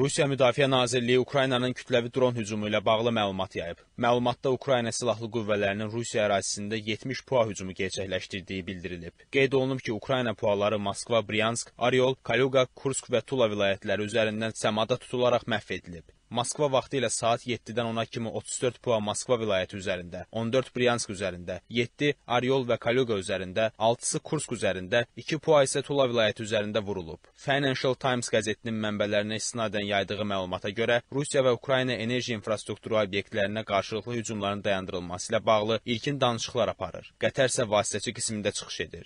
Rusiya Müdafiə Nazirliyi Ukraynanın kütləvi dron hücumu ilə bağlı məlumat yayıb. Məlumatda Ukrayna silahlı qüvvələrinin Rusiya ərazisində 70 PUA hücumu gerçəkləşdirdiyi bildirilib. Qeyd olunub ki, Ukrayna PUA-ları Moskva, Bryansk, Ariol, Kalyuqa, Kursk və Tula vilayətləri üzərindən səmada tutularaq məhv edilib. Moskva vaxtı ilə saat 7-dən 10-a kimi 34 PUA Moskva vilayəti üzərində, 14 Bryansk üzərində, 7 Aryol və Kalyuga üzərində, 6-sı Kursk üzərində, 2 PUA isə Tula vilayəti üzərində vurulub. Financial Times qəzetinin mənbələrinə istinadən yaydığı məlumata görə Rusiya və Ukrayna enerji infrastrukturu obyektlərinə qarşılıqlı hücumların dayandırılması ilə bağlı ilkin danışıqlar aparır. Qətər isə vasitəçi qismində çıxış edir.